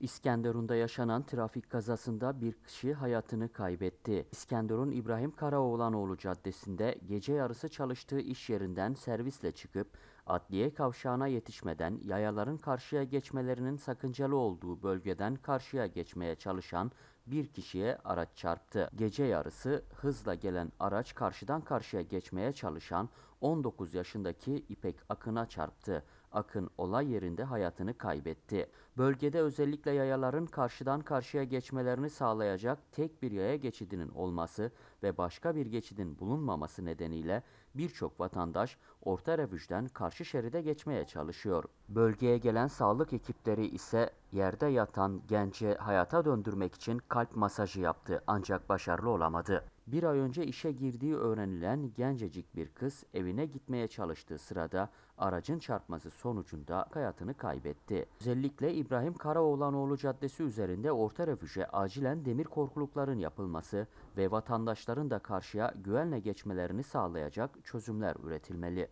İskenderun'da yaşanan trafik kazasında bir kişi hayatını kaybetti. İskenderun İbrahim Karaoğlanoğlu Caddesi'nde gece yarısı çalıştığı iş yerinden servisle çıkıp Adliye kavşağına yetişmeden yayaların karşıya geçmelerinin sakıncalı olduğu bölgeden karşıya geçmeye çalışan bir kişiye araç çarptı. Gece yarısı hızla gelen araç karşıdan karşıya geçmeye çalışan 19 yaşındaki İpek Akın'a çarptı. Akın olay yerinde hayatını kaybetti. Bölgede özellikle yayaların karşıdan karşıya geçmelerini sağlayacak tek bir yaya geçidinin olması ve başka bir geçidin bulunmaması nedeniyle birçok vatandaş orta revüjden karşı karşı şeride geçmeye çalışıyor. Bölgeye gelen sağlık ekipleri ise yerde yatan genci hayata döndürmek için kalp masajı yaptı ancak başarılı olamadı. Bir ay önce işe girdiği öğrenilen gencecik bir kız evine gitmeye çalıştığı sırada aracın çarpması sonucunda hayatını kaybetti. Özellikle İbrahim Karaoğlanoğlu Caddesi üzerinde orta refüje acilen demir korkulukların yapılması ve vatandaşların da karşıya güvenle geçmelerini sağlayacak çözümler üretilmeli.